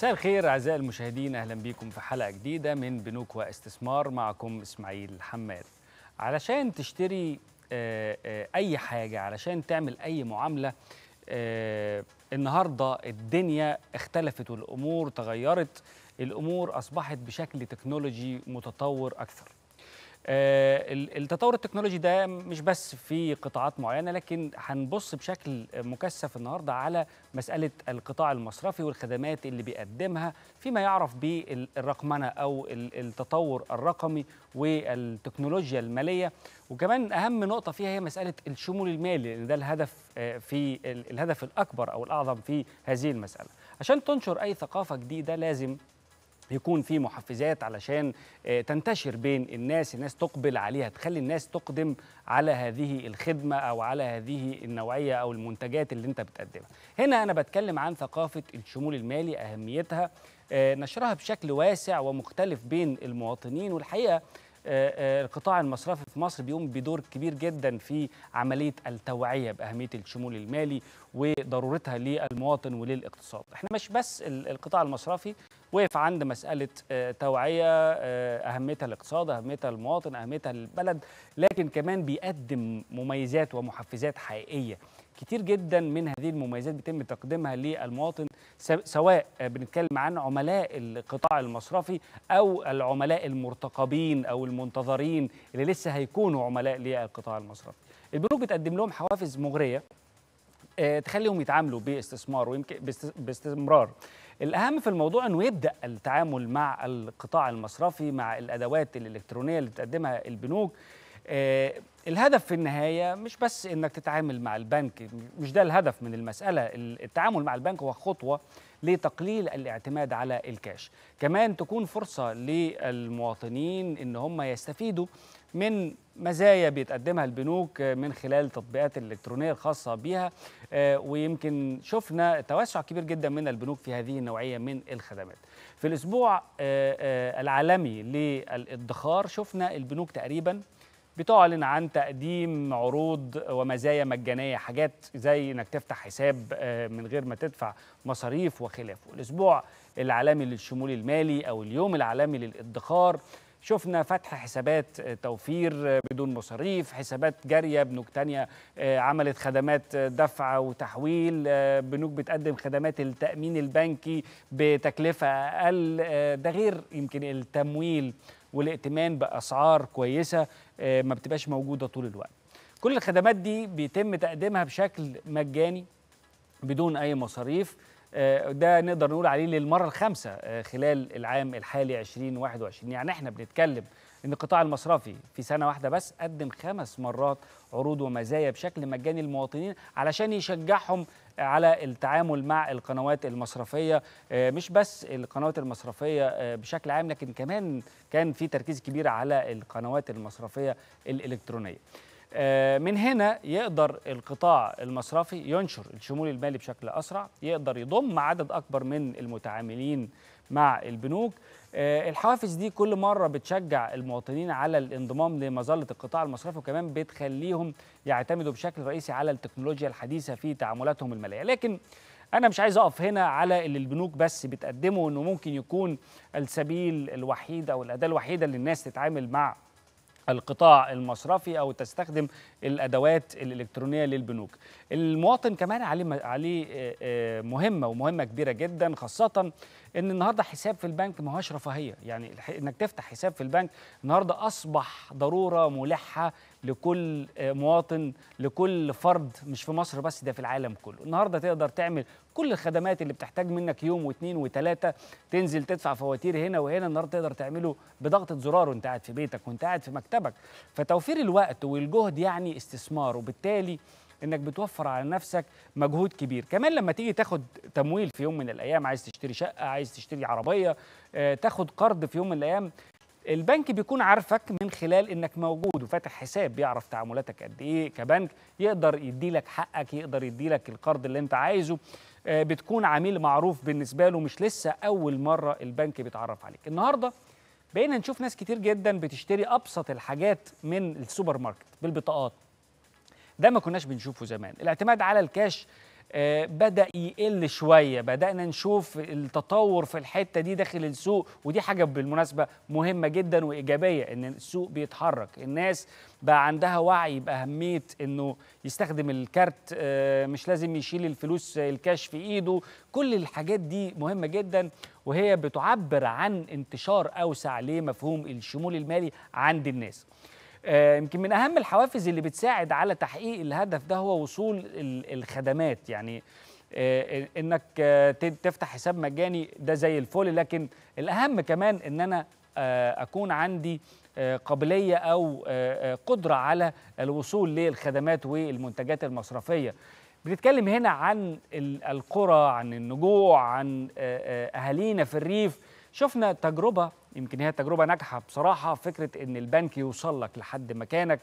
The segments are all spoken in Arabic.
مساء الخير اعزائي المشاهدين اهلا بيكم في حلقه جديده من بنوك واستثمار معكم اسماعيل حماد علشان تشتري آه، آه، اي حاجه علشان تعمل اي معامله آه، النهارده الدنيا اختلفت والامور تغيرت الامور اصبحت بشكل تكنولوجي متطور اكثر آه، التطور التكنولوجي ده مش بس في قطاعات معينه لكن هنبص بشكل مكثف النهارده على مساله القطاع المصرفي والخدمات اللي بيقدمها فيما يعرف بالرقمنه او التطور الرقمي والتكنولوجيا الماليه وكمان اهم نقطه فيها هي مساله الشمول المالي لان ده الهدف آه، في الهدف الاكبر او الاعظم في هذه المساله عشان تنشر اي ثقافه جديده لازم يكون في محفزات علشان آه، تنتشر بين الناس الناس تقبل عليها تخلي الناس تقدم على هذه الخدمة أو على هذه النوعية أو المنتجات اللي أنت بتقدمها هنا أنا بتكلم عن ثقافة الشمول المالي أهميتها آه، نشرها بشكل واسع ومختلف بين المواطنين والحقيقة آه، آه، القطاع المصرفي في مصر بيقوم بدور كبير جدا في عمليه التوعيه باهميه الشمول المالي وضرورتها للمواطن وللاقتصاد. احنا مش بس القطاع المصرفي وقف عند مساله آه، توعيه اهميتها الاقتصاد، اهميتها المواطن، اهميتها البلد، لكن كمان بيقدم مميزات ومحفزات حقيقيه كتير جدا من هذه المميزات بيتم تقديمها للمواطن سواء بنتكلم عن عملاء القطاع المصرفي او العملاء المرتقبين او المنتظرين اللي لسه هيكونوا عملاء للقطاع المصرفي البنوك بتقدم لهم حوافز مغريه آه، تخليهم يتعاملوا باستثمار ويمكن باستمرار الاهم في الموضوع انه يبدا التعامل مع القطاع المصرفي مع الادوات الالكترونيه اللي بتقدمها البنوك آه، الهدف في النهاية مش بس إنك تتعامل مع البنك مش ده الهدف من المسألة التعامل مع البنك هو خطوة لتقليل الاعتماد على الكاش كمان تكون فرصة للمواطنين إن هم يستفيدوا من مزايا بتقدمها البنوك من خلال التطبيقات الإلكترونية الخاصة بيها آه، ويمكن شفنا توسع كبير جدا من البنوك في هذه النوعية من الخدمات في الأسبوع آه، آه، العالمي للادخار شفنا البنوك تقريباً بتعلن عن تقديم عروض ومزايا مجانيه حاجات زي انك تفتح حساب آه، من غير ما تدفع مصاريف وخلافه الاسبوع العالمي للشمول المالي او اليوم العالمي للادخار شفنا فتح حسابات آه، توفير آه، بدون مصاريف حسابات جارية بنوك تانية عملت خدمات دفع وتحويل بنوك بتقدم خدمات التأمين البنكي بتكلفة أقل ده غير يمكن التمويل والائتمان باسعار كويسه آه، ما بتبقاش موجوده طول الوقت كل الخدمات دي بيتم تقديمها بشكل مجاني بدون اي مصاريف آه، ده نقدر نقول عليه للمره الخامسه آه، خلال العام الحالي 2021 يعني احنا بنتكلم ان القطاع المصرفي في سنه واحده بس قدم خمس مرات عروض ومزايا بشكل مجاني للمواطنين علشان يشجعهم على التعامل مع القنوات المصرفيه آه، مش بس القنوات المصرفيه آه، بشكل عام لكن كمان كان في تركيز كبير على القنوات المصرفيه الالكترونيه آه، من هنا يقدر القطاع المصرفي ينشر الشمول المالي بشكل اسرع يقدر يضم عدد اكبر من المتعاملين مع البنوك آه، الحوافز دي كل مره بتشجع المواطنين على الانضمام لمظله القطاع المصرفي وكمان بتخليهم يعتمدوا بشكل رئيسي على التكنولوجيا الحديثه في تعاملاتهم الماليه لكن انا مش عايز اقف هنا على اللي البنوك بس بتقدمه انه ممكن يكون السبيل الوحيد او الاداه الوحيده للناس تتعامل مع القطاع المصرفي او تستخدم الادوات الالكترونيه للبنوك. المواطن كمان عليه عليه آه، آه، مهمه ومهمه كبيره جدا خاصه ان النهارده حساب في البنك ما هوش رفاهيه، يعني انك تفتح حساب في البنك النهارده اصبح ضروره ملحه لكل آه، مواطن لكل فرد مش في مصر بس ده في العالم كله النهارده تقدر تعمل كل الخدمات اللي بتحتاج منك يوم واثنين وثلاثه تنزل تدفع فواتير هنا وهنا النهارده تقدر تعمله بضغطه زرار وانت قاعد في بيتك وانت قاعد في مكتبك فتوفير الوقت والجهد يعني استثمار وبالتالي انك بتوفر على نفسك مجهود كبير كمان لما تيجي تاخد تمويل في يوم من الايام عايز تشتري شقه عايز تشتري عربيه آه، تاخد قرض في يوم من الايام البنك بيكون عارفك من خلال انك موجود وفاتح حساب بيعرف تعاملاتك قد ايه كبنك يقدر يدي لك حقك يقدر يدي لك القرض اللي انت عايزه آه، بتكون عميل معروف بالنسبه له مش لسه اول مره البنك بيتعرف عليك النهارده بقينا نشوف ناس كتير جدا بتشتري ابسط الحاجات من السوبر ماركت بالبطاقات ده ما كناش بنشوفه زمان الاعتماد على الكاش آه، بدا يقل شويه بدانا نشوف التطور في الحته دي داخل السوق ودي حاجه بالمناسبه مهمه جدا وايجابيه ان السوق بيتحرك الناس بقى عندها وعي باهميه انه يستخدم الكارت آه، مش لازم يشيل الفلوس آه، الكاش في ايده كل الحاجات دي مهمه جدا وهي بتعبر عن انتشار اوسع لمفهوم الشمول المالي عند الناس آه، يمكن من اهم الحوافز اللي بتساعد على تحقيق الهدف ده هو وصول الخدمات يعني آه، انك آه، تفتح حساب مجاني ده زي الفل لكن الاهم كمان ان انا اكون عندي قابليه او قدره على الوصول للخدمات والمنتجات المصرفيه بنتكلم هنا عن القرى عن النجوع عن اهالينا في الريف شفنا تجربه يمكن هي تجربه ناجحه بصراحه فكره ان البنك يوصل لك لحد مكانك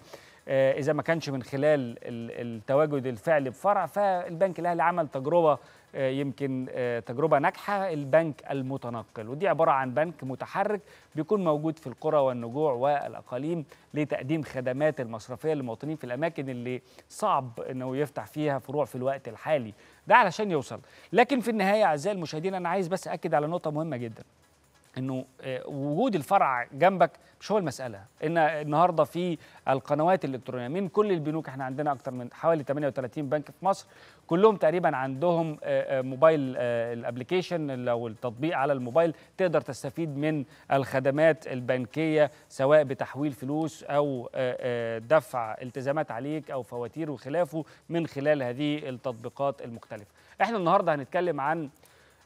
آه، اذا ما كانش من خلال التواجد الفعلي بفرع فالبنك الاهلي عمل تجربه آه، يمكن آه، تجربه ناجحه البنك المتنقل ودي عباره عن بنك متحرك بيكون موجود في القرى والنجوع والاقاليم لتقديم خدمات المصرفيه للمواطنين في الاماكن اللي صعب انه يفتح فيها فروع في الوقت الحالي ده علشان يوصل لكن في النهايه اعزائي المشاهدين انا عايز بس اكد على نقطه مهمه جدا انه آه، وجود الفرع جنبك مش هو المساله ان النهارده في القنوات الالكترونيه من كل البنوك احنا عندنا اكتر من حوالي 38 بنك في مصر كلهم تقريبا عندهم آه، آه، موبايل الابلكيشن او التطبيق على الموبايل تقدر تستفيد من الخدمات البنكيه سواء بتحويل فلوس او دفع التزامات عليك او فواتير وخلافه من خلال هذه التطبيقات المختلفه احنا النهارده هنتكلم عن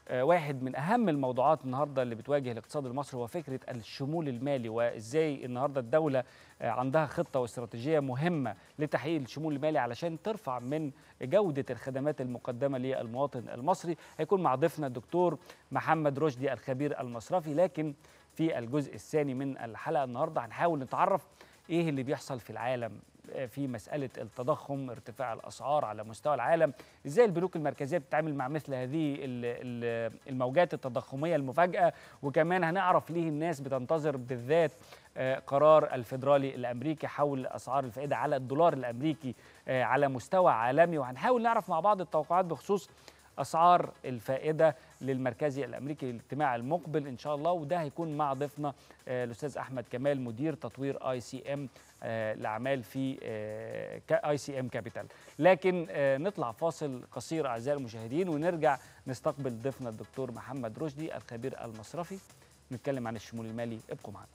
آه، واحد من اهم الموضوعات النهارده اللي بتواجه الاقتصاد المصري هو فكره الشمول المالي وازاي النهارده الدوله آه، عندها خطه واستراتيجيه مهمه لتحقيق الشمول المالي علشان ترفع من جوده الخدمات المقدمه للمواطن المصري هيكون مع ضيفنا الدكتور محمد رشدي الخبير المصرفي لكن في الجزء الثاني من الحلقه النهارده هنحاول نتعرف ايه اللي بيحصل في العالم في مساله التضخم ارتفاع الاسعار على مستوى العالم ازاي البنوك المركزيه بتتعامل مع مثل هذه الموجات التضخميه المفاجاه وكمان هنعرف ليه الناس بتنتظر بالذات آه، قرار الفيدرالي الامريكي حول اسعار الفائده على الدولار الامريكي آه، على مستوى عالمي وهنحاول نعرف مع بعض التوقعات بخصوص اسعار الفائده للمركزي الامريكي للاجتماع المقبل ان شاء الله وده هيكون مع ضيفنا آه، الاستاذ احمد كمال مدير تطوير اي سي ام آه، الاعمال في اي سي ام كابيتال لكن آه، نطلع فاصل قصير اعزائي المشاهدين ونرجع نستقبل ضيفنا الدكتور محمد رشدي الخبير المصرفي نتكلم عن الشمول المالي ابقوا معنا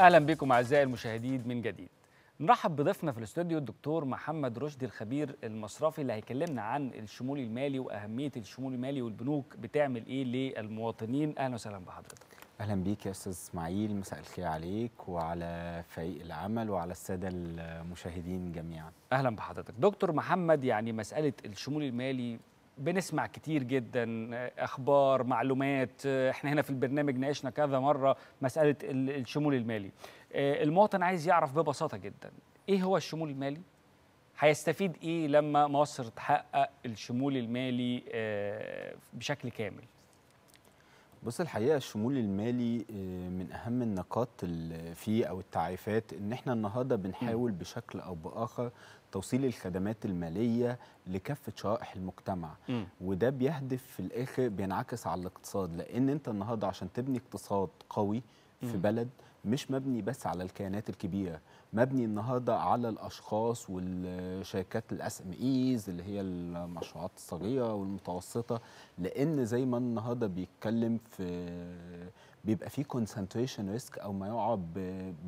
اهلا بكم اعزائي المشاهدين من جديد نرحب بضيفنا في الاستوديو الدكتور محمد رشدي الخبير المصرفي اللي هيكلمنا عن الشمول المالي واهميه الشمول المالي والبنوك بتعمل ايه للمواطنين اهلا وسهلا بحضرتك اهلا بيك يا استاذ اسماعيل مساء الخير عليك وعلى فريق العمل وعلى الساده المشاهدين جميعا اهلا بحضرتك دكتور محمد يعني مساله الشمول المالي بنسمع كتير جدا اخبار معلومات احنا هنا في البرنامج ناقشنا كذا مره مساله الشمول المالي آه، المواطن عايز يعرف ببساطه جدا ايه هو الشمول المالي هيستفيد ايه لما مصر تحقق الشمول المالي آه، بشكل كامل بص الحقيقه الشمول المالي آه، من اهم النقاط فيه او التعريفات ان احنا النهارده بنحاول بشكل او باخر توصيل الخدمات الماليه لكافه شرائح المجتمع م. وده بيهدف في الاخر بينعكس على الاقتصاد لان انت النهارده عشان تبني اقتصاد قوي في م. بلد مش مبني بس على الكيانات الكبيره مبني النهارده على الاشخاص والشركات الاس ام ايز اللي هي المشروعات الصغيره والمتوسطه لان زي ما النهارده بيتكلم في بيبقى في كونسنتريشن ريسك او ما يعرف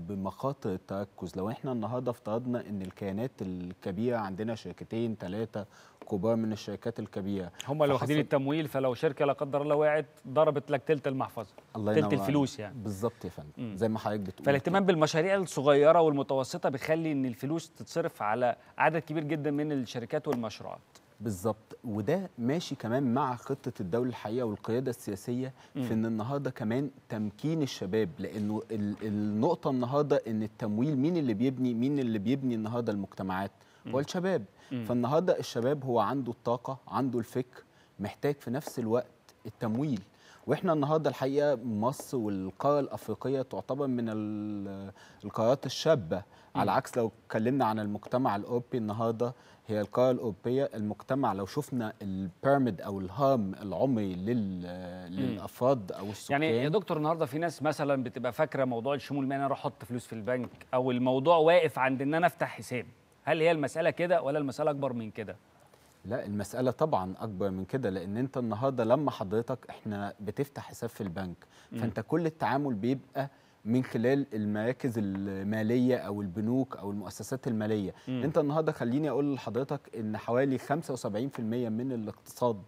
بمخاطر التركز لو احنا النهارده افترضنا ان الكيانات الكبيره عندنا شركتين ثلاثه كبار من الشركات الكبيره هم اللي واخدين التمويل فلو شركه لا قدر الله وقعت ضربت لك تلت المحفظه الله تلت الفلوس يعني بالظبط يا فندم زي ما حضرتك بتقول فالاهتمام بالمشاريع الصغيره والمتوسطه بيخلي ان الفلوس تتصرف على عدد كبير جدا من الشركات والمشروعات بالظبط وده ماشي كمان مع خطه الدوله الحقيقه والقياده السياسيه في ان النهارده كمان تمكين الشباب لانه النقطه النهارده ان التمويل مين اللي بيبني مين اللي بيبني النهارده المجتمعات هو الشباب فالنهارده الشباب هو عنده الطاقه عنده الفكر محتاج في نفس الوقت التمويل واحنا النهارده الحقيقه مصر والقاره الافريقيه تعتبر من القارات الشابه على عكس لو اتكلمنا عن المجتمع الاوروبي النهارده هي القاره الاوروبيه المجتمع لو شفنا البيراميد او الهام العمري لل... للافراد او السكان يعني يا دكتور النهارده في ناس مثلا بتبقى فاكره موضوع الشمول ما انا اروح احط فلوس في البنك او الموضوع واقف عند ان انا افتح حساب هل هي المساله كده ولا المساله اكبر من كده لا المسألة طبعا أكبر من كده لأن أنت النهاردة لما حضرتك إحنا بتفتح حساب في البنك فأنت كل التعامل بيبقى من خلال المراكز المالية أو البنوك أو المؤسسات المالية م. أنت النهاردة خليني أقول لحضرتك أن حوالي 75% من الاقتصاد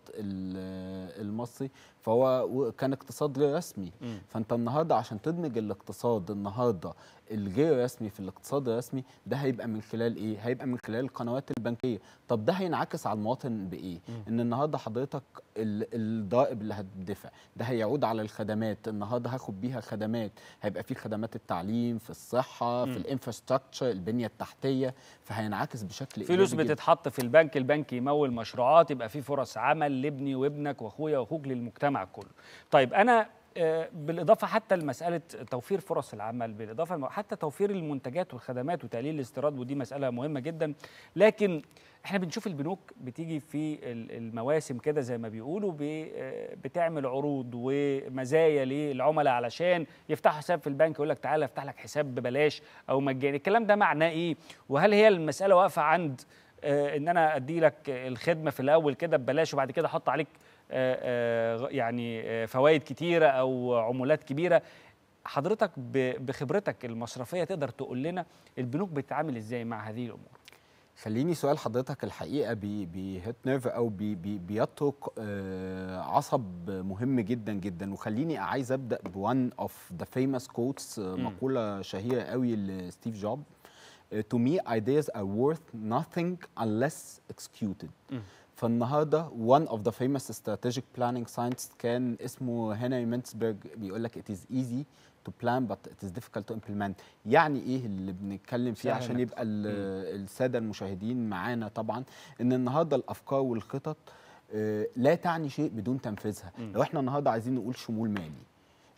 المصري فهو كان اقتصاد غير رسمي فانت النهارده عشان تدمج الاقتصاد النهارده الغير رسمي في الاقتصاد الرسمي ده هيبقى من خلال ايه هيبقى من خلال القنوات البنكيه طب ده هينعكس على المواطن بايه مم. ان النهارده حضرتك الضرائب اللي هتدفع ده هيعود على الخدمات النهارده هاخد بيها خدمات هيبقى في خدمات التعليم في الصحه مم. في الانفراستراكشر البنيه التحتيه فهينعكس بشكل فلوس بتتحط في البنك البنك يمول مشروعات يبقى في فرص عمل لابني وابنك واخويا واخوك للمجتمع المجتمع كله طيب انا آه، بالاضافه حتى لمساله توفير فرص العمل بالاضافه حتى توفير المنتجات والخدمات وتقليل الاستيراد ودي مساله مهمه جدا لكن احنا بنشوف البنوك بتيجي في المواسم كده زي ما بيقولوا آه، بتعمل عروض ومزايا للعملاء علشان يفتحوا حساب في البنك يقول لك تعالى افتح لك حساب ببلاش او مجاني الكلام ده معناه ايه وهل هي المساله واقفه عند آه، ان انا ادي لك الخدمه في الاول كده ببلاش وبعد كده احط عليك آه، آه، يعني آه، فوائد كتيره او عمولات كبيره حضرتك بخبرتك المصرفيه تقدر تقول لنا البنوك بتتعامل ازاي مع هذه الامور خليني سؤال حضرتك الحقيقه بي بيهت نيرف او بي بي بيطرق عصب مهم جدا جدا وخليني عايز ابدا بوان اوف ذا فيموس كوتس مقوله شهيره قوي لستيف جوب to me ideas are worth nothing unless executed فالنهارده one of the famous strategic planning scientists كان اسمه هنري مينتسبرج بيقول لك it is easy to plan but it is difficult to implement يعني ايه اللي بنتكلم فيه عشان يبقى الساده المشاهدين معانا طبعا ان النهارده الافكار والخطط آه، لا تعني شيء بدون تنفيذها لو احنا النهارده عايزين نقول شمول مالي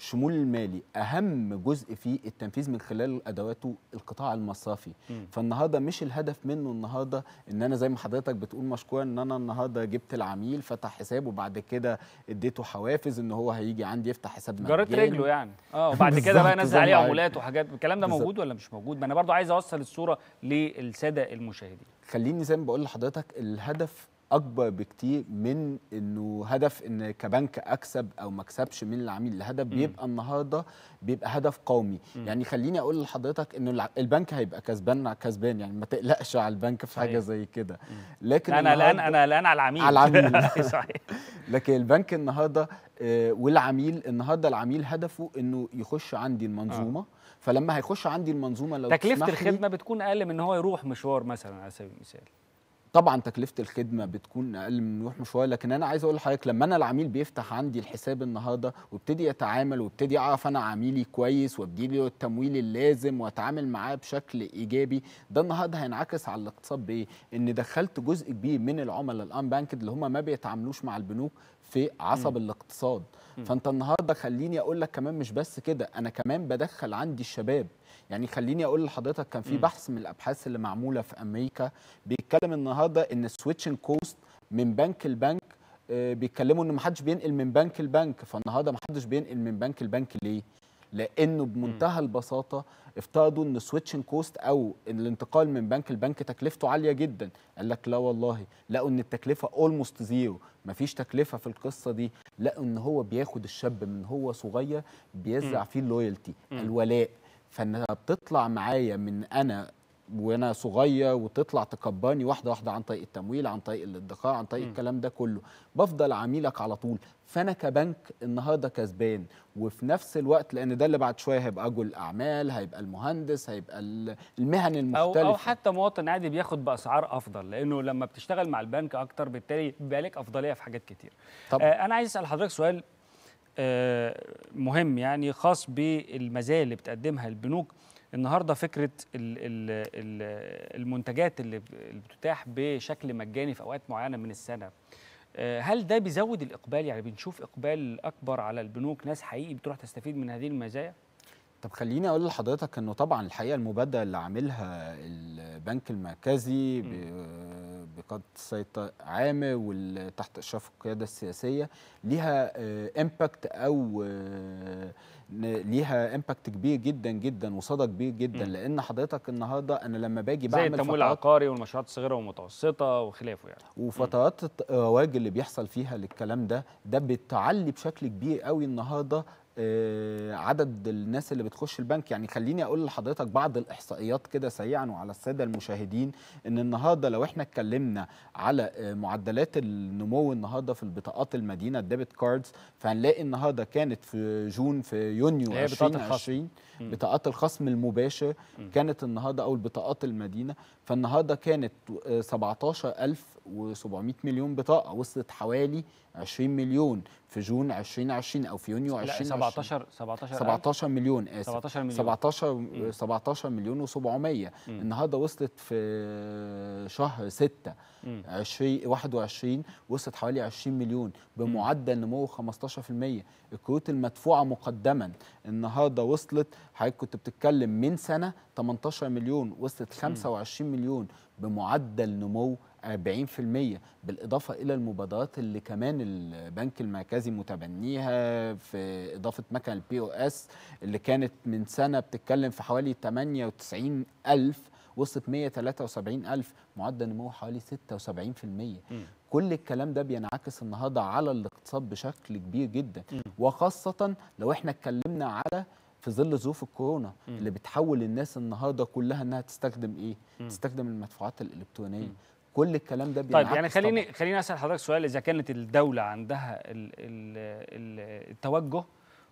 شمول المالي اهم جزء في التنفيذ من خلال ادواته القطاع المصرفي فالنهارده مش الهدف منه النهارده ان انا زي ما حضرتك بتقول مشكور ان انا النهارده جبت العميل فتح حسابه وبعد كده اديته حوافز ان هو هيجي عندي يفتح حساب مجاني جرت رجله يعني اه, آه، وبعد كده بقى نزل عليه عمولات وحاجات الكلام ده موجود ولا مش موجود ما انا برضو عايز اوصل الصوره للساده المشاهدين خليني زي ما بقول لحضرتك الهدف اكبر بكتير من انه هدف ان كبنك اكسب او ما اكسبش من العميل الهدف بيبقى النهارده بيبقى هدف قومي م. يعني خليني اقول لحضرتك انه البنك هيبقى كسبان كسبان يعني ما تقلقش على البنك في حاجه زي كده لكن انا الان انا الان على العميل على العميل صحيح لكن البنك النهارده آه، والعميل النهارده العميل هدفه انه يخش عندي المنظومه آه. فلما هيخش عندي المنظومه لو تكلفه الخدمه بتكون اقل من ان هو يروح مشوار مثلا على سبيل المثال طبعا تكلفه الخدمه بتكون اقل من روح مشوار لكن انا عايز اقول لحضرتك لما انا العميل بيفتح عندي الحساب النهارده وابتدي يتعامل وابتدي اعرف انا عميلي كويس وادي له التمويل اللازم واتعامل معاه بشكل ايجابي ده النهارده هينعكس على الاقتصاد بايه؟ ان دخلت جزء كبير من العملاء الان بانكد اللي هم ما بيتعاملوش مع البنوك في عصب م. الاقتصاد فانت النهارده خليني اقول لك كمان مش بس كده انا كمان بدخل عندي الشباب يعني خليني اقول لحضرتك كان في بحث من الابحاث اللي معموله في امريكا بيتكلم النهارده ان السويتشنج كوست من بنك لبنك آه، بيتكلموا ان ما حدش بينقل من بنك لبنك فالنهارده ما حدش بينقل من بنك لبنك ليه لانه بمنتهى البساطه افترضوا ان سويتشنج كوست او الانتقال من بنك لبنك تكلفته عاليه جدا قال لك لا والله لقوا ان التكلفه اولموست زيرو مفيش تكلفه في القصه دي لقوا ان هو بياخد الشاب من هو صغير بيزرع فيه اللويالتي الولاء فانها بتطلع معايا من انا وانا صغير وتطلع تكبرني واحده واحده عن طريق التمويل عن طريق الادخار عن طريق م. الكلام ده كله بفضل عميلك على طول فانا كبنك النهارده كسبان وفي نفس الوقت لان ده اللي بعد شويه هيبقى رجل اعمال هيبقى المهندس هيبقى المهن المختلفه أو, او حتى مواطن عادي بياخد باسعار افضل لانه لما بتشتغل مع البنك اكتر بالتالي بيبقى لك افضليه في حاجات كتير طب. آه انا عايز اسال حضرتك سؤال آه مهم يعني خاص بالمزايا اللي بتقدمها البنوك النهارده فكره المنتجات اللي بتتاح بشكل مجاني في اوقات معينه من السنه آه، هل ده بيزود الاقبال يعني بنشوف اقبال اكبر على البنوك ناس حقيقي بتروح تستفيد من هذه المزايا طب خليني اقول لحضرتك انه طبعا الحقيقه المبادره اللي عاملها البنك المركزي تطبيقات سيطره عامة وتحت إشراف القيادة السياسية ليها امباكت آه، أو آه، ليها امباكت كبير جدا جدا وصدى كبير جدا م. لان حضرتك النهارده انا لما باجي بعمل زي التمويل العقاري والمشروعات الصغيره والمتوسطه وخلافه يعني وفترات الرواج اللي بيحصل فيها للكلام ده ده بتعلي بشكل كبير قوي النهارده آه، عدد الناس اللي بتخش البنك يعني خليني اقول لحضرتك بعض الاحصائيات كده سريعا وعلى الساده المشاهدين ان النهارده لو احنا اتكلمنا على آه، معدلات النمو النهارده في البطاقات المدينه الديبت كاردز فهنلاقي النهارده كانت في جون في يونيو 2020 بطاقات الخصم المباشر كانت النهارده او البطاقات المدينه فالنهارده كانت 17700 مليون بطاقه وصلت حوالي 20 مليون في جون 2020 او في يونيو 2020 17 17 17 مليون اسف 17 مليون 17 17 مليون و700 النهارده وصلت في شهر 6 20 21 وصلت حوالي 20 مليون بمعدل نمو 15% الكروت المدفوعه مقدما النهارده وصلت حضرتك كنت بتتكلم من سنه 18 مليون وصلت 25 مليون بمعدل نمو 40% بالإضافة إلى المبادرات اللي كمان البنك المركزي متبنيها في إضافة مكن البي او اس اللي كانت من سنة بتتكلم في حوالي 98 ألف وصلت 173000 معدل نمو حوالي 76% كل الكلام ده بينعكس النهارده على الاقتصاد بشكل كبير جدا م. وخاصه لو احنا اتكلمنا على في ظل ظروف الكورونا م. اللي بتحول الناس النهارده كلها انها تستخدم ايه م. تستخدم المدفوعات الالكترونيه م. كل الكلام ده بينعكس طيب يعني خليني طبعا. خليني اسال حضرتك سؤال اذا كانت الدوله عندها الـ الـ الـ التوجه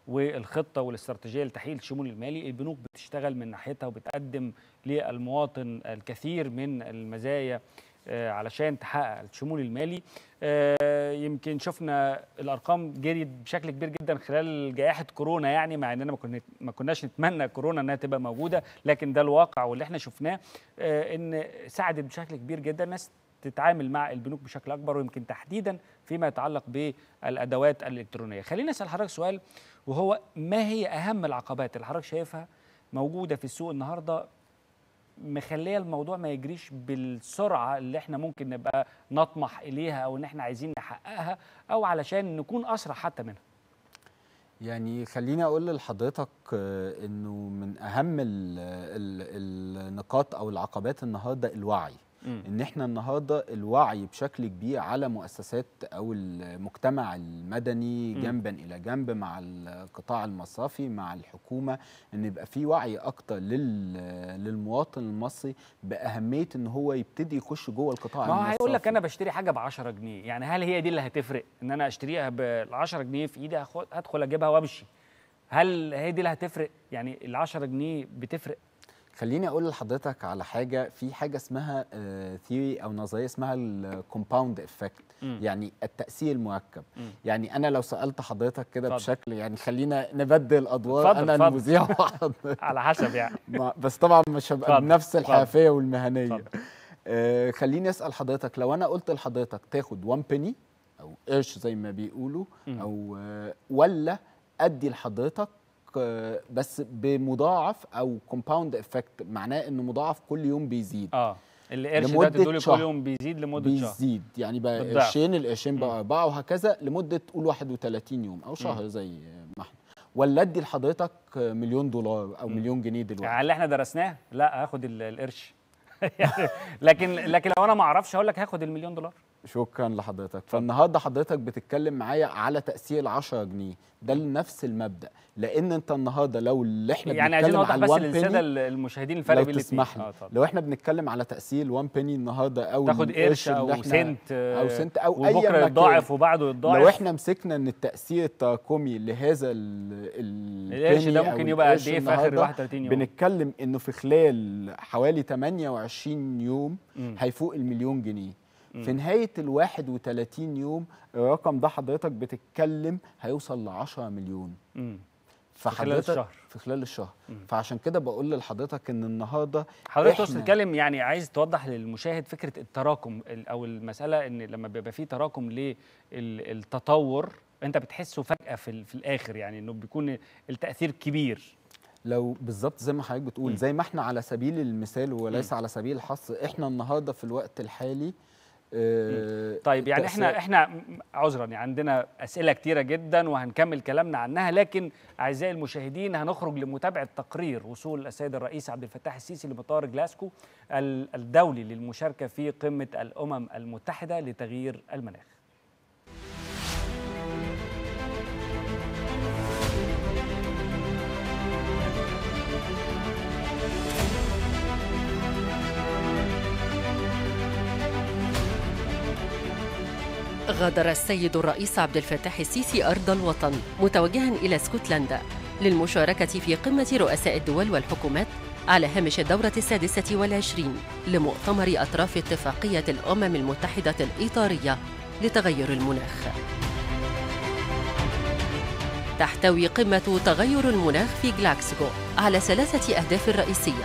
والخطه والاستراتيجيه لتحقيق الشمول المالي البنوك بتشتغل من ناحيتها وبتقدم للمواطن الكثير من المزايا آه، علشان تحقق الشمول المالي آه، يمكن شفنا الارقام جريت بشكل كبير جدا خلال جائحه كورونا يعني مع اننا ما كناش نتمنى كورونا انها تبقى موجوده لكن ده الواقع واللي احنا شفناه آه، ان ساعدت بشكل كبير جدا ناس تتعامل مع البنوك بشكل اكبر ويمكن تحديدا فيما يتعلق بالادوات الالكترونيه خلينا اسال حضرتك سؤال وهو ما هي اهم العقبات اللي حضرتك شايفها موجوده في السوق النهارده مخليه الموضوع ما يجريش بالسرعه اللي احنا ممكن نبقى نطمح اليها او ان احنا عايزين نحققها او علشان نكون اسرع حتى منها يعني خليني اقول لحضرتك آه، انه من اهم النقاط او العقبات النهارده الوعي ان احنا النهارده الوعي بشكل كبير على مؤسسات او المجتمع المدني جنبا الى جنب مع القطاع المصرفي مع الحكومه ان يبقى في وعي اكتر للمواطن المصري باهميه ان هو يبتدي يخش جوه القطاع ما المصرفي هيقول لك انا بشتري حاجه ب 10 جنيه يعني هل هي دي اللي هتفرق ان انا اشتريها بال 10 جنيه في ايدي هدخل اجيبها وامشي هل هي دي اللي هتفرق يعني ال 10 جنيه بتفرق خليني اقول لحضرتك على حاجه في حاجه اسمها ثيوري آه، او نظريه اسمها الكومباوند افكت يعني التاثير المركب يعني انا لو سالت حضرتك كده بشكل يعني خلينا نبدل ادوار انا فضل. المذيع وحضرتك على حسب يعني بس طبعا مش هبقى بنفس الحافيه والمهنيه آه خليني اسال حضرتك لو انا قلت لحضرتك تاخد 1 بني او قرش زي ما بيقولوا او آه ولا ادي لحضرتك آه، بس بمضاعف او كومباوند افكت معناه انه مضاعف كل يوم بيزيد اه القرش ده تدوله كل يوم بيزيد لمده بيزيد شهر بيزيد يعني بقى قرشين القرشين بقى اربعه وهكذا لمده قول 31 يوم او شهر م. زي ما احنا ولا ادي لحضرتك مليون دولار او م. مليون جنيه دلوقتي يعني اللي احنا درسناه لا هاخد القرش يعني لكن لكن لو انا ما اعرفش هقول لك هاخد المليون دولار شكرا لحضرتك فالنهارده حضرتك بتتكلم معايا على تاثير 10 جنيه ده لنفس المبدا لان انت النهارده لو اللي احنا يعني بنتكلم على بس للساده المشاهدين الفرق بين تسمح لي آه، لو احنا بنتكلم على تاثير 1 بني النهارده او تاخد قرش او سنت او سنت او اي مكان يتضاعف وبعده يتضاعف لو احنا مسكنا ان التاثير التراكمي لهذا القرش ده ممكن يبقى قد ايه في اخر 31 يوم بنتكلم انه في خلال حوالي 28 يوم هيفوق المليون جنيه في نهايه ال 31 يوم الرقم ده حضرتك بتتكلم هيوصل ل 10 مليون في خلال الشهر في خلال الشهر مم. فعشان كده بقول لحضرتك ان النهارده حضرتك تقصد تتكلم يعني عايز توضح للمشاهد فكره التراكم او المساله ان لما بيبقى في تراكم للتطور انت بتحسه فجاه في, في الاخر يعني انه بيكون التاثير كبير لو بالظبط زي ما حضرتك بتقول زي ما احنا على سبيل المثال وليس مم. على سبيل الحصر احنا النهارده في الوقت الحالي آه، طيب يعني احنا احنا عذرا يعني عندنا اسئله كتيره جدا وهنكمل كلامنا عنها لكن اعزائي المشاهدين هنخرج لمتابعه تقرير وصول السيد الرئيس عبد الفتاح السيسي لمطار جلاسكو الدولي للمشاركه في قمه الامم المتحده لتغيير المناخ غادر السيد الرئيس عبد الفتاح السيسي أرض الوطن متوجها إلى اسكتلندا للمشاركة في قمة رؤساء الدول والحكومات على هامش الدورة السادسة والعشرين لمؤتمر أطراف اتفاقية الأمم المتحدة الإطارية لتغير المناخ تحتوي قمة تغير المناخ في جلاكسكو على ثلاثة أهداف رئيسية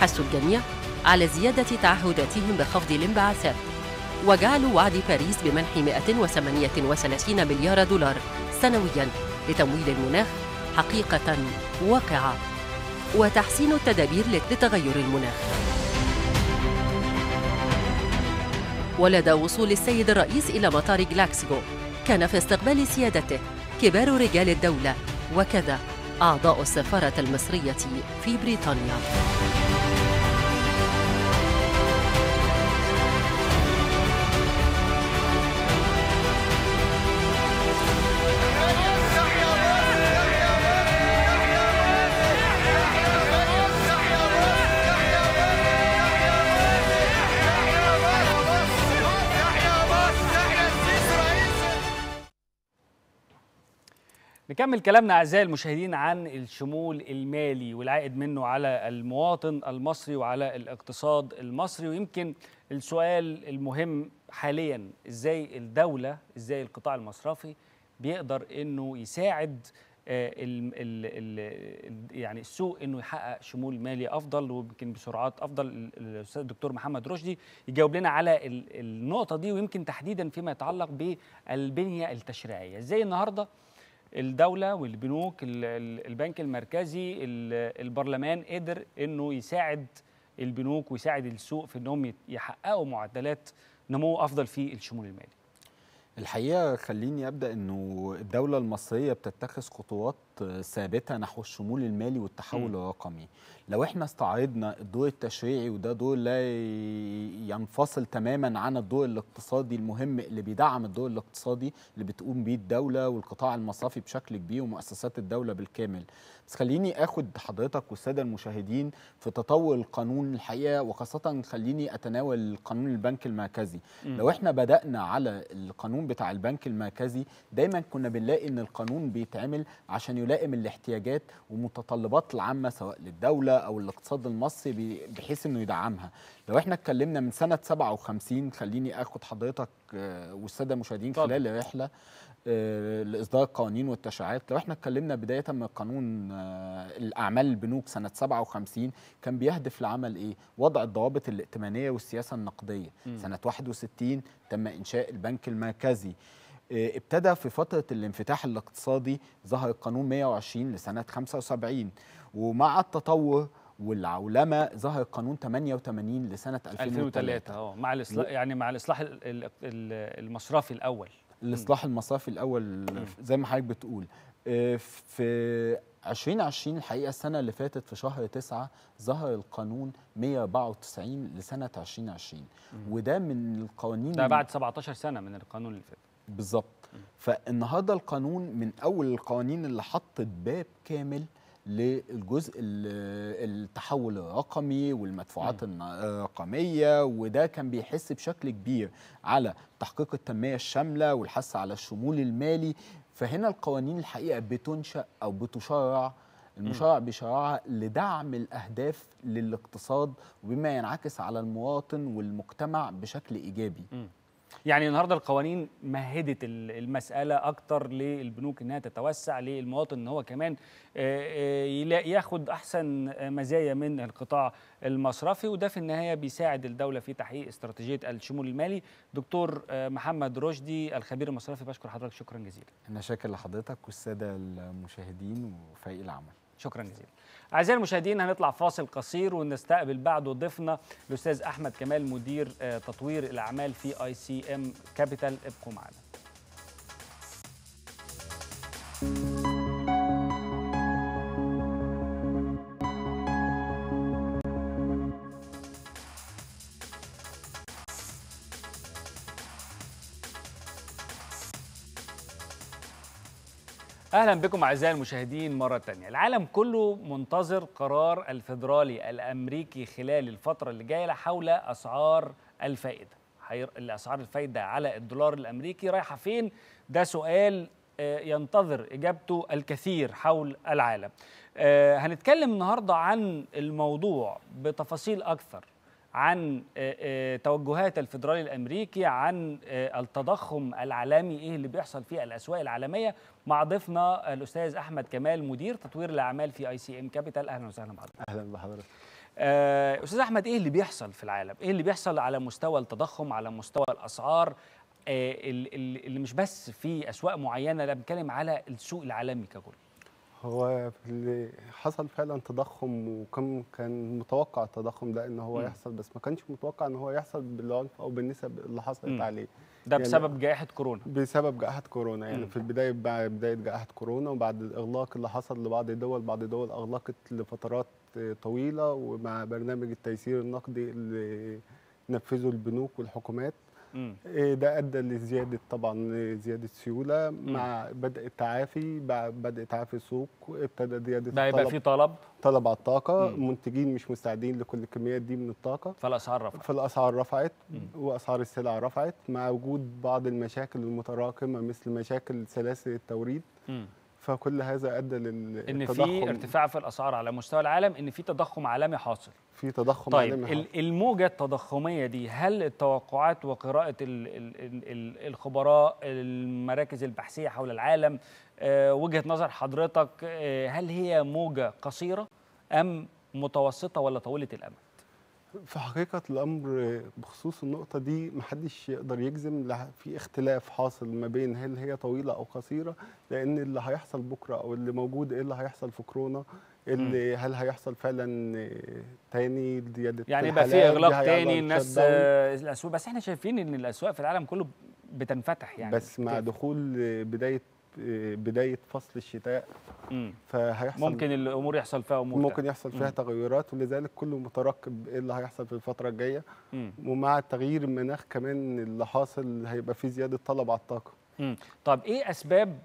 حث الجميع على زيادة تعهداتهم بخفض الانبعاثات وجعلوا وعد باريس بمنح 138 مليار دولار سنويا لتمويل المناخ حقيقة واقعة وتحسين التدابير لتغير المناخ ولدى وصول السيد الرئيس إلى مطار جلاكسجو كان في استقبال سيادته كبار رجال الدولة وكذا أعضاء السفارة المصرية في بريطانيا نكمل كلامنا اعزائي المشاهدين عن الشمول المالي والعائد منه على المواطن المصري وعلى الاقتصاد المصري ويمكن السؤال المهم حاليا ازاي الدوله ازاي القطاع المصرفي بيقدر انه يساعد الـ آه، الـ الـ يعني السوق انه يحقق شمول مالي افضل ويمكن بسرعات افضل الاستاذ الدكتور محمد رشدي يجاوب لنا على النقطه دي ويمكن تحديدا فيما يتعلق بالبنيه التشريعيه ازاي النهارده الدولة والبنوك البنك المركزي البرلمان قدر أنه يساعد البنوك ويساعد السوق في أنهم يحققوا معدلات نمو أفضل في الشمول المالي الحقيقة خليني أبدأ أنه الدولة المصرية بتتخذ خطوات ثابته نحو الشمول المالي والتحول الرقمي لو احنا استعرضنا الدور التشريعي وده دور لا ينفصل تماما عن الدور الاقتصادي المهم اللي بيدعم الدور الاقتصادي اللي بتقوم بيه الدوله والقطاع المصرفي بشكل كبير ومؤسسات الدوله بالكامل بس خليني اخد حضرتك والساده المشاهدين في تطور القانون الحقيقه وخاصه خليني اتناول قانون البنك المركزي م. لو احنا بدانا على القانون بتاع البنك المركزي دايما كنا بنلاقي ان القانون بيتعمل عشان يلائم الاحتياجات ومتطلبات العامه سواء للدوله او الاقتصاد المصري بحيث انه يدعمها لو احنا اتكلمنا من سنه 57 خليني اخد حضرتك آه، والساده المشاهدين طبعا. خلال الرحله آه، لاصدار القوانين والتشريعات لو احنا اتكلمنا بدايه من قانون آه، الاعمال البنوك سنه 57 كان بيهدف لعمل ايه وضع الضوابط الائتمانيه والسياسه النقديه م. سنه 61 تم انشاء البنك المركزي آه، ابتدى في فترة الانفتاح الاقتصادي ظهر القانون 120 لسنة 75 ومع التطور والعولمه ظهر القانون 88 لسنه 2003 2003 اه مع الاصلاح يعني مع الاصلاح المصرفي الاول الاصلاح المصرفي الاول زي ما حضرتك بتقول آه، في 2020 الحقيقه السنه اللي فاتت في شهر 9 ظهر القانون 194 لسنه 2020 وده من القوانين ده بعد 17 سنه من القانون اللي فات بالظبط فالنهارده القانون من اول القوانين اللي حطت باب كامل للجزء التحول الرقمي والمدفوعات الرقميه وده كان بيحس بشكل كبير على تحقيق التنميه الشامله والحث على الشمول المالي فهنا القوانين الحقيقه بتنشا او بتشرع المشرع بشرعها لدعم الاهداف للاقتصاد وبما ينعكس على المواطن والمجتمع بشكل ايجابي. يعني النهارده القوانين مهدت المساله اكتر للبنوك انها تتوسع للمواطن ان هو كمان آه، آه، ياخد احسن مزايا من القطاع المصرفي وده في النهايه بيساعد الدوله في تحقيق استراتيجيه الشمول المالي دكتور آه، محمد رشدي الخبير المصرفي بشكر حضرتك شكرا جزيلا انا شاكر لحضرتك والساده المشاهدين وفريق العمل شكرا جزيلا أعزائي المشاهدين هنطلع فاصل قصير ونستقبل بعده ضيفنا الأستاذ أحمد كمال مدير آه، تطوير الأعمال في اي سي ام كابيتال ابقوا معنا. اهلا بكم اعزائي المشاهدين مره تانية العالم كله منتظر قرار الفيدرالي الامريكي خلال الفتره اللي جايه حول اسعار الفائده الاسعار الفائده على الدولار الامريكي رايحه فين ده سؤال آه، ينتظر اجابته الكثير حول العالم آه، هنتكلم النهارده عن الموضوع بتفاصيل اكثر عن آه، آه، توجهات الفيدرالي الامريكي عن آه، التضخم العالمي ايه اللي بيحصل في الاسواق العالميه مع ضيفنا الاستاذ احمد كمال مدير تطوير الاعمال في اي سي ام كابيتال اهلا وسهلا بحضرتك اهلا بحضرتك استاذ احمد ايه اللي بيحصل في العالم ايه اللي بيحصل على مستوى التضخم على مستوى الاسعار اللي مش بس في اسواق معينه لا بنتكلم على السوق العالمي ككل هو اللي حصل فعلا تضخم وكم كان متوقع التضخم ده ان هو م. يحصل بس ما كانش متوقع ان هو يحصل بالعنف او بالنسب اللي حصلت م. عليه ده يعني بسبب جائحه كورونا بسبب جائحه كورونا يعني م. في البدايه بدايه جائحه كورونا وبعد الاغلاق اللي حصل لبعض الدول بعض الدول اغلقت لفترات طويله ومع برنامج التيسير النقدي اللي نفذه البنوك والحكومات إيه، ده ادى لزياده طبعا زياده سيوله مع بدء التعافي بدء تعافي السوق ابتدى زياده ده يبقى في طلب طلب على الطاقه مم. منتجين مش مستعدين لكل الكميات دي من الطاقه فالاسعار رفعت فالاسعار رفعت واسعار السلع رفعت مع وجود بعض المشاكل المتراكمه مثل مشاكل سلاسل التوريد مم. فكل هذا ادى لل ان في ارتفاع في الاسعار على مستوى العالم ان في تضخم عالمي حاصل في تضخم طيب عالمي حاصل الموجه التضخميه دي هل التوقعات وقراءه الـ الـ الـ الخبراء المراكز البحثيه حول العالم أه وجهه نظر حضرتك أه هل هي موجه قصيره ام متوسطه ولا طويله الامد في حقيقة الأمر بخصوص النقطة دي محدش يقدر يجزم في اختلاف حاصل ما بين هل هي طويلة أو قصيرة لأن اللي هيحصل بكرة أو اللي موجود إيه اللي هيحصل في كورونا اللي هل هيحصل فعلا تاني زيادة يعني يبقى في إغلاق تاني الناس الأسواق بس إحنا شايفين إن الأسواق في العالم كله بتنفتح يعني بس مع دخول بداية بدايه فصل الشتاء مم. فهيحصل ممكن الامور يحصل فيها امور ممكن يحصل فيها مم. تغيرات ولذلك كله مترقب ايه اللي هيحصل في الفتره الجايه ومع تغيير المناخ كمان اللي حاصل هيبقى في زياده طلب على الطاقه مم. طب ايه اسباب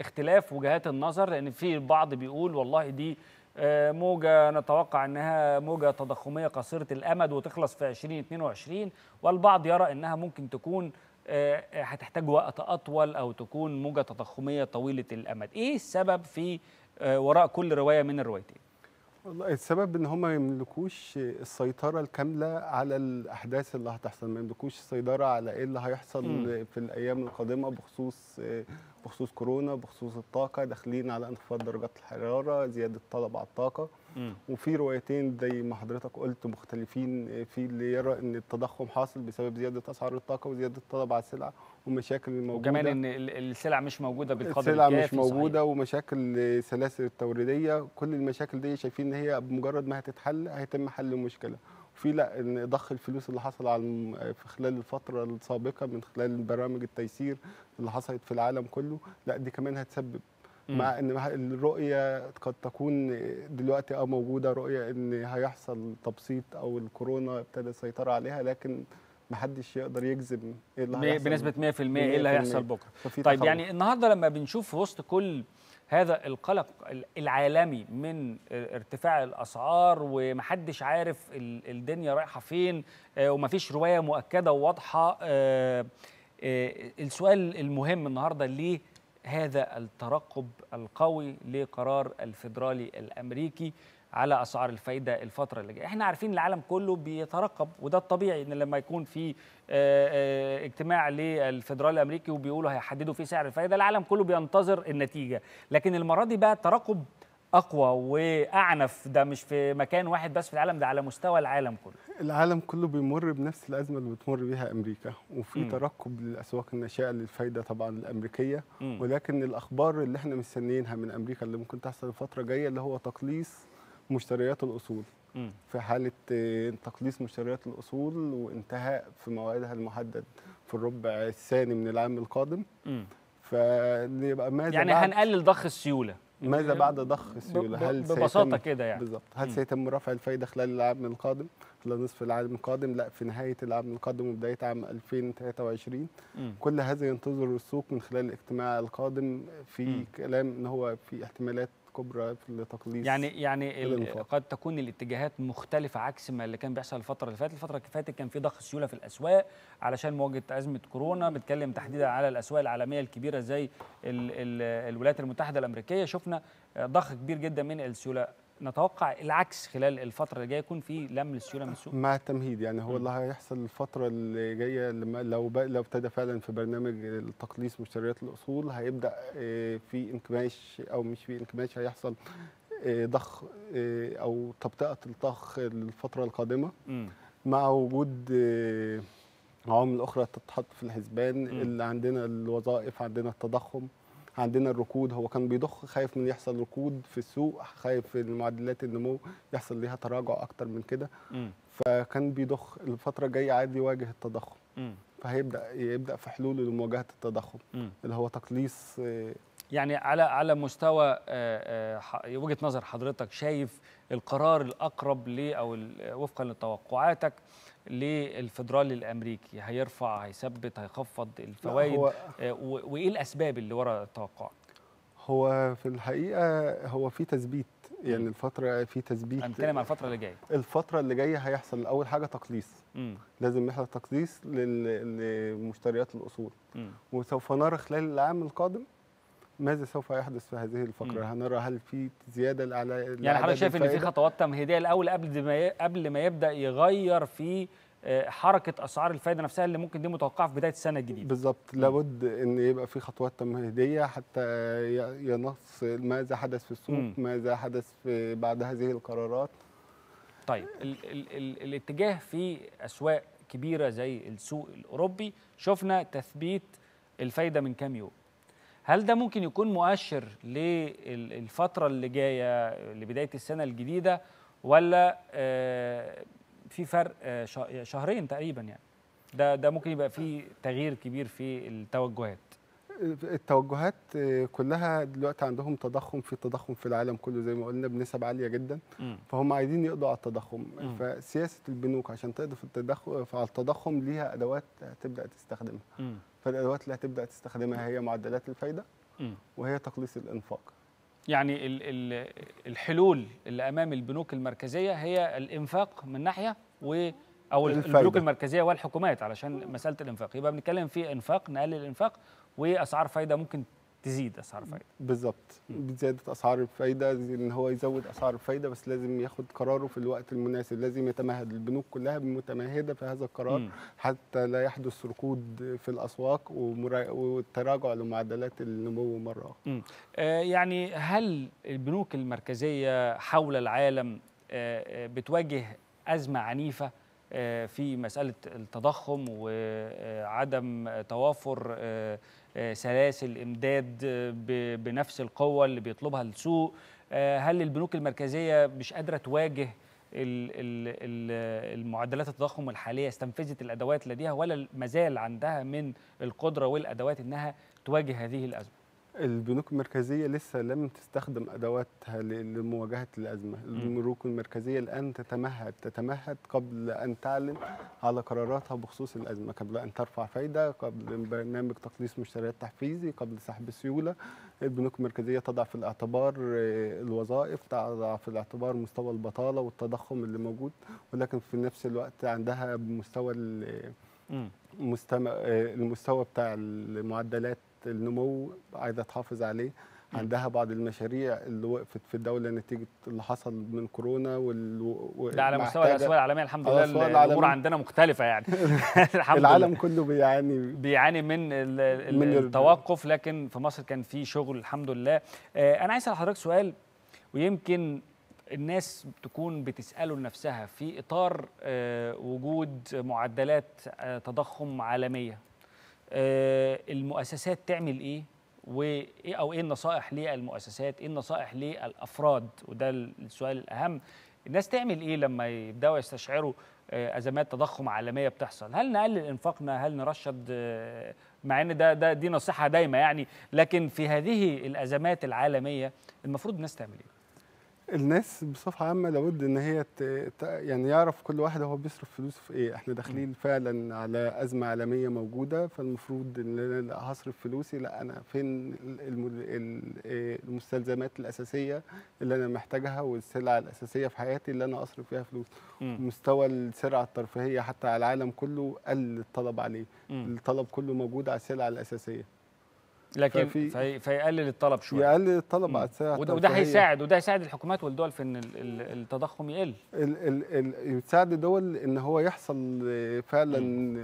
اختلاف وجهات النظر لان في البعض بيقول والله دي آه، موجة نتوقع أنها موجة تضخمية قصيرة الأمد وتخلص في 2022 والبعض يرى أنها ممكن تكون آه، آه، هتحتاج وقت اطول او تكون موجه تضخميه طويله الامد ايه السبب في آه، وراء كل روايه من الروايتين والله السبب ان هم ما يملكوش السيطره الكامله على الاحداث اللي هتحصل ما يملكوش السيطره على ايه اللي هيحصل م. في الايام القادمه بخصوص بخصوص كورونا بخصوص الطاقه داخلين على انخفاض درجات الحراره زياده الطلب على الطاقه وفي روايتين زي ما حضرتك قلت مختلفين في اللي يرى ان التضخم حاصل بسبب زياده اسعار الطاقه وزياده الطلب على السلع ومشاكل الموجوده وكمان ان السلع مش موجوده بالقدر السلع مش موجوده صحيح. ومشاكل السلاسل التوريديه كل المشاكل دي شايفين ان هي بمجرد ما هتتحل هيتم حل المشكله وفي لا ان ضخ الفلوس اللي حصل على في خلال الفتره السابقه من خلال برامج التيسير اللي حصلت في العالم كله لا دي كمان هتسبب مع ان الرؤيه قد تكون دلوقتي اه موجوده رؤيه ان هيحصل تبسيط او الكورونا ابتدى السيطره عليها لكن ما حدش يقدر يجزم ايه اللي هيحصل بنسبه 100% ايه اللي هيحصل بكره طيب يعني النهارده لما بنشوف وسط كل هذا القلق العالمي من ارتفاع الاسعار ومحدش عارف الدنيا رايحه فين آه ومفيش روايه مؤكده وواضحه آه، آه، السؤال المهم النهارده ليه هذا الترقب القوي لقرار الفيدرالي الامريكي على اسعار الفايده الفتره اللي جايه احنا عارفين العالم كله بيترقب وده الطبيعي ان لما يكون في آه، آه، اجتماع للفدرالي الامريكي وبيقولوا هيحددوا فيه سعر الفايده العالم كله بينتظر النتيجه لكن المره دي بقى الترقب اقوى واعنف ده مش في مكان واحد بس في العالم ده على مستوى العالم كله العالم كله بيمر بنفس الازمه اللي بتمر بيها امريكا وفي م. ترقب للاسواق الناشئه للفايده طبعا الامريكيه م. ولكن الاخبار اللي احنا مستنيينها من امريكا اللي ممكن تحصل الفتره الجايه اللي هو تقليص مشتريات الاصول م. في حاله آه، تقليص مشتريات الاصول وانتهاء في موعدها المحدد في الربع الثاني من العام القادم يبقى ماذا يعني هنقلل ضخ السيوله ماذا بعد ضخ السيوله؟ هل ببساطه كده يعني بالظبط هل سيتم رفع الفايده خلال العام القادم؟ خلال نصف العام القادم؟ لا في نهايه العام القادم وبدايه عام 2023 مم. كل هذا ينتظر السوق من خلال الاجتماع القادم في مم. كلام ان هو في احتمالات في التقليص يعني يعني قد تكون الاتجاهات مختلفه عكس ما اللي كان بيحصل الفتره اللي فاتت الفتره اللي فاتت كان في ضخ سيوله في الاسواق علشان مواجهه ازمه كورونا بنتكلم تحديدا على الاسواق العالميه الكبيره زي الولايات المتحده الامريكيه شفنا ضخ كبير جدا من السيوله نتوقع العكس خلال الفتره اللي جايه يكون في لم للسيوله من السوق مع التمهيد يعني هو اللي هيحصل الفتره اللي جايه لو لو ابتدى فعلا في برنامج تقليص مشتريات الاصول هيبدا آه، في انكماش او مش في انكماش هيحصل آه، ضخ آه، او تبطئه الطخ للفتره القادمه م. مع وجود عوامل اخرى تتحط في الحسبان م. اللي عندنا الوظائف عندنا التضخم عندنا الركود هو كان بيضخ خايف من يحصل ركود في السوق خايف المعدلات النمو يحصل ليها تراجع اكتر من كده فكان بيضخ الفتره الجايه عادي يواجه التضخم فهيبدا يبدا في حلوله لمواجهه التضخم اللي هو تقليص آه، يعني على على مستوى آه، آه، وجهه نظر حضرتك شايف القرار الاقرب ليه او وفقا لتوقعاتك للفدرالي الامريكي هيرفع هيثبت هيخفض الفوائد آه، وايه الاسباب اللي ورا التوقع هو في الحقيقه هو في تثبيت يعني الفتره في تثبيت هنتكلم على الفتره اللي جايه الفتره اللي جايه هيحصل اول حاجه تقليص مم. لازم يحصل تقليص لمشتريات الاصول مم. وسوف نرى خلال العام القادم ماذا سوف يحدث في هذه الفقره؟ مم. هنرى هل في زياده على يعني حضرتك شايف ان في خطوات تمهيديه الاول قبل ما قبل ما يبدا يغير في آه، حركه اسعار الفائده نفسها اللي ممكن دي متوقعه في بدايه السنه الجديده بالظبط لابد ان يبقى في خطوات تمهيديه حتى ينص ماذا حدث في السوق مم. ماذا حدث في بعد هذه القرارات طيب ال ال ال الاتجاه في اسواق كبيره زي السوق الاوروبي شفنا تثبيت الفايده من كام يوم هل ده ممكن يكون مؤشر للفترة اللي جاية لبداية السنة الجديدة ولا آه، في فرق آه، شهرين تقريبا يعني ده ده ممكن يبقى فيه تغيير كبير في التوجهات التوجهات آه، كلها دلوقتي عندهم تضخم في تضخم في العالم كله زي ما قلنا بنسب عاليه جدا م. فهم عايزين يقضوا على التضخم م. فسياسه البنوك عشان تقضي في التضخم على التضخم ليها ادوات هتبدا تستخدمها م. فالادوات اللي هتبدا تستخدمها هي معدلات الفايده وهي تقليص الانفاق يعني الـ الـ الحلول اللي امام البنوك المركزيه هي الانفاق من ناحيه و او الفايدة. البنوك المركزيه والحكومات علشان مساله الانفاق يبقى بنتكلم في انفاق نقلل الانفاق واسعار فايده ممكن تزيد اسعار الفايده بالظبط بزياده اسعار الفايده ان هو يزود اسعار الفايده بس لازم ياخد قراره في الوقت المناسب لازم يتمهد البنوك كلها متمهده في هذا القرار م. حتى لا يحدث ركود في الاسواق والتراجع لمعدلات النمو مره اخرى آه يعني هل البنوك المركزيه حول العالم آه, آه، بتواجه ازمه عنيفه آه، في مسألة التضخم وعدم توافر آه، آه، سلاسل إمداد بنفس القوة اللي بيطلبها السوق هل البنوك المركزية مش قادرة تواجه المعدلات التضخم الحالية استنفذت الأدوات لديها ولا مازال عندها من القدرة والأدوات أنها تواجه هذه الأزمة البنوك المركزية لسه لم تستخدم أدواتها لمواجهة الأزمة البنوك المركزية الآن تتمهد تتمهد قبل أن تعلن على قراراتها بخصوص الأزمة قبل أن ترفع فايدة قبل برنامج تقليص مشتريات تحفيزي قبل سحب سيولة البنوك المركزية تضع في الاعتبار آه، الوظائف تضع في الاعتبار مستوى البطالة والتضخم اللي موجود ولكن في نفس الوقت عندها مستوى آه، المستوى بتاع المعدلات النمو عايزه تحافظ عليه عندها بعض المشاريع اللي وقفت في الدوله نتيجه اللي حصل من كورونا وال و... ده على مستوى الاسواق العالميه الحمد آه، لله الامور عندنا مختلفه يعني الحمد العالم لله. كله بيعاني بيعاني من, ال... من التوقف لكن في مصر كان في شغل الحمد لله آه انا عايز اسال حضرتك سؤال ويمكن الناس تكون بتساله لنفسها في اطار آه وجود معدلات آه تضخم عالميه آه، المؤسسات تعمل ايه وايه او ايه النصائح للمؤسسات ايه النصائح للافراد وده السؤال الاهم الناس تعمل ايه لما يبداوا يستشعروا آه، ازمات تضخم عالميه بتحصل هل نقلل انفاقنا هل نرشد آه، مع ان ده, ده دي نصيحه دايمه يعني لكن في هذه الازمات العالميه المفروض الناس تعمل ايه الناس بصفه عامه لابد ان هي يعني يعرف كل واحد هو بيصرف فلوسه في ايه احنا داخلين فعلا على ازمه عالميه موجوده فالمفروض ان انا لا هصرف فلوسي لا انا فين المستلزمات الاساسيه اللي انا محتاجها والسلع الاساسيه في حياتي اللي انا اصرف فيها فلوس مستوى السرعه الترفيهيه حتى على العالم كله قل الطلب عليه الطلب كله موجود على السلع الاساسيه لكن في فيقلل الطلب شويه يقلل الطلب مع وده, وده هيساعد وده هيساعد الحكومات والدول في ان التضخم يقل ال ال ال يساعد الدول ان هو يحصل فعلا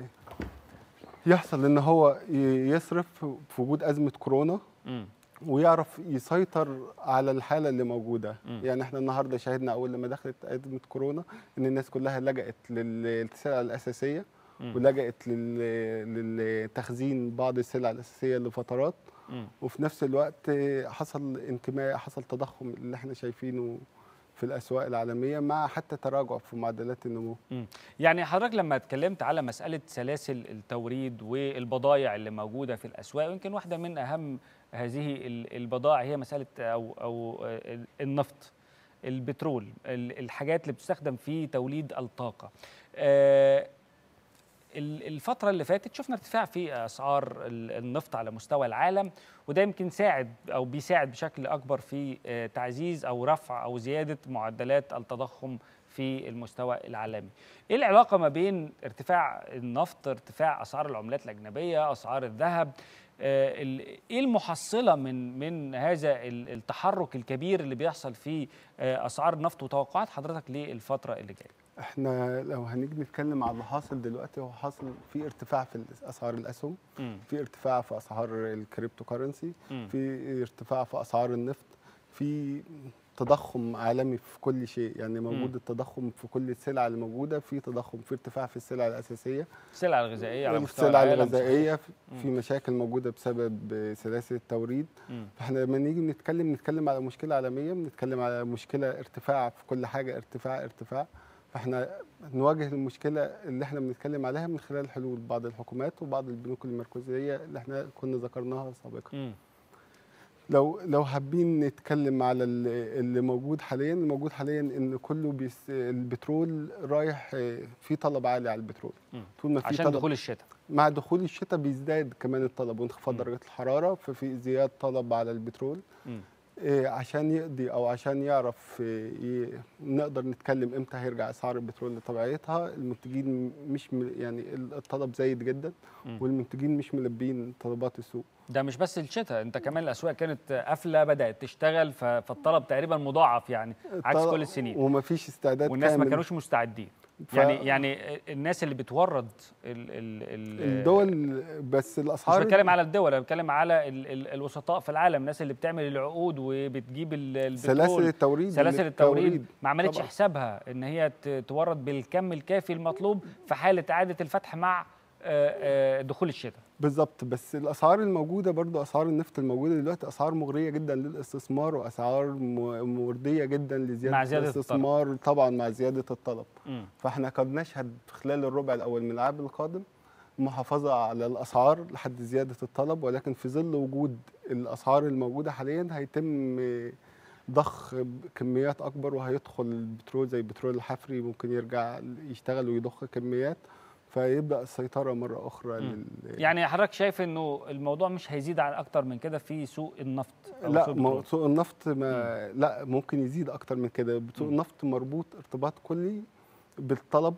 يحصل ان هو يصرف في وجود ازمه كورونا ويعرف يسيطر على الحاله اللي موجوده م. يعني احنا النهارده شاهدنا اول لما دخلت ازمه كورونا ان الناس كلها لجأت للسلع الاساسيه ولجأت للتخزين بعض السلع الأساسية لفترات وفي نفس الوقت حصل انتماء حصل تضخم اللي احنا شايفينه في الاسواق العالميه مع حتى تراجع في معدلات النمو. يعني حضرتك لما اتكلمت على مساله سلاسل التوريد والبضائع اللي موجوده في الاسواق يمكن واحده من اهم هذه البضائع هي مساله او او النفط البترول الحاجات اللي بتستخدم في توليد الطاقه. أه الفترة اللي فاتت شفنا ارتفاع في أسعار النفط على مستوى العالم وده يمكن ساعد أو بيساعد بشكل أكبر في آه، تعزيز أو رفع أو زيادة معدلات التضخم في المستوى العالمي. إيه العلاقة ما بين ارتفاع النفط، ارتفاع أسعار العملات الأجنبية، أسعار الذهب، آه، ايه المحصله من من هذا التحرك الكبير اللي بيحصل في آه، اسعار النفط وتوقعات حضرتك للفتره اللي جايه احنا لو هنيجي نتكلم على اللي حاصل دلوقتي هو حاصل في ارتفاع في اسعار الاسهم في ارتفاع في اسعار الكريبتو كرنسي في ارتفاع في اسعار النفط في تضخم عالمي في كل شيء يعني موجود مم. التضخم في كل السلع اللي موجوده في تضخم في ارتفاع في السلع الاساسيه السلع الغذائيه على مستوى السلع الغذائيه في مشاكل موجوده بسبب سلاسل التوريد مم. فاحنا لما نيجي نتكلم نتكلم على مشكله عالميه بنتكلم على مشكله ارتفاع في كل حاجه ارتفاع ارتفاع فاحنا نواجه المشكله اللي احنا بنتكلم عليها من خلال حلول بعض الحكومات وبعض البنوك المركزيه اللي احنا كنا ذكرناها سابقا. لو لو حابين نتكلم على اللي موجود حاليا الموجود حاليا ان كله بيس البترول رايح في طلب عالي على البترول طول ما في عشان طلب دخول الشتاء مع دخول الشتاء بيزداد كمان الطلب وانخفاض درجه الحراره ففي زياده طلب على البترول مم. إيه، عشان يقضي او عشان يعرف إيه، نقدر نتكلم امتى هيرجع اسعار البترول لطبيعتها المنتجين مش مل يعني الطلب زايد جدا والمنتجين مش ملبين طلبات السوق ده مش بس الشتاء انت كمان الاسواق كانت قافله بدات تشتغل فالطلب تقريبا مضاعف يعني عكس كل السنين ومفيش استعداد والناس كامل. ما كانوش مستعدين ف... يعني يعني الناس اللي بتورد ال ال ال الدول بس الاسعار مش بتكلم على الدول انا بتكلم على ال ال الوسطاء في العالم الناس اللي بتعمل العقود وبتجيب البترول سلاسل التوريد سلاسل التوريد ما عملتش حسابها ان هي تورد بالكم الكافي المطلوب في حاله اعاده الفتح مع دخول الشتاء بالظبط بس الاسعار الموجوده برضو اسعار النفط الموجوده دلوقتي اسعار مغريه جدا للاستثمار واسعار مرضيه جدا لزياده مع زيادة الاستثمار الطلب. طبعا مع زياده الطلب م. فاحنا قد نشهد خلال الربع الاول من العام القادم محافظه على الاسعار لحد زياده الطلب ولكن في ظل وجود الاسعار الموجوده حاليا هيتم ضخ كميات اكبر وهيدخل البترول زي البترول الحفري ممكن يرجع يشتغل ويضخ كميات فيبدا السيطره مره اخرى لل... يعني حضرتك شايف انه الموضوع مش هيزيد عن اكتر من كده في سوق النفط لا سوق, سوق النفط ما لا ممكن يزيد اكتر من كده سوق النفط مربوط ارتباط كلي بالطلب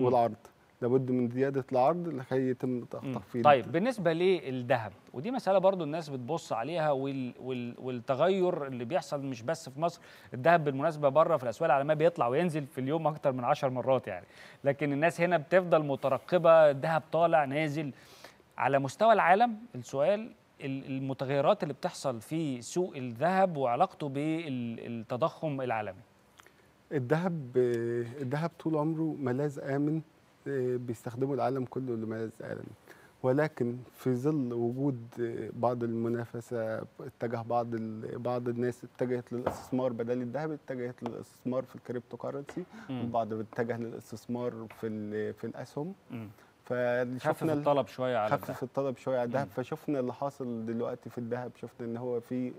والعرض لابد من زياده العرض لكي يتم تخفيض طيب بالنسبه للذهب ودي مساله برضو الناس بتبص عليها وال وال والتغير اللي بيحصل مش بس في مصر الذهب بالمناسبه بره في الاسواق العالميه بيطلع وينزل في اليوم اكتر من 10 مرات يعني لكن الناس هنا بتفضل مترقبه الذهب طالع نازل على مستوى العالم السؤال المتغيرات اللي بتحصل في سوق الذهب وعلاقته بالتضخم العالمي الذهب الذهب طول عمره ملاذ امن بيستخدموا العالم كله لملاذ آلامي ولكن في ظل وجود بعض المنافسه اتجه بعض بعض الناس اتجهت للاستثمار بدل الذهب اتجهت للاستثمار في الكريبتو كارنسي وبعض اتجه للاستثمار في في الاسهم فشفنا الطلب شويه على الذهب خفف الطلب شويه على الذهب فشفنا اللي حاصل دلوقتي في الذهب شفنا ان هو في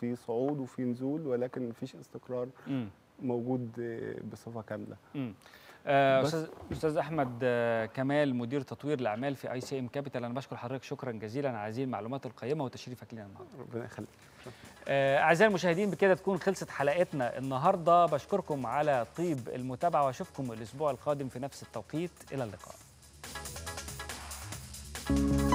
في صعود وفي نزول ولكن مفيش استقرار مم. موجود بصفه كامله مم. آه، استاذ استاذ احمد آه، كمال مدير تطوير الاعمال في اي سي ام كابيتال انا بشكر حضرتك شكرا جزيلا على هذه المعلومات القيمه وتشريفك لنا النهارده ربنا يخليك آه، اعزائي المشاهدين بكده تكون خلصت حلقتنا النهارده بشكركم على طيب المتابعه واشوفكم الاسبوع القادم في نفس التوقيت الى اللقاء thank you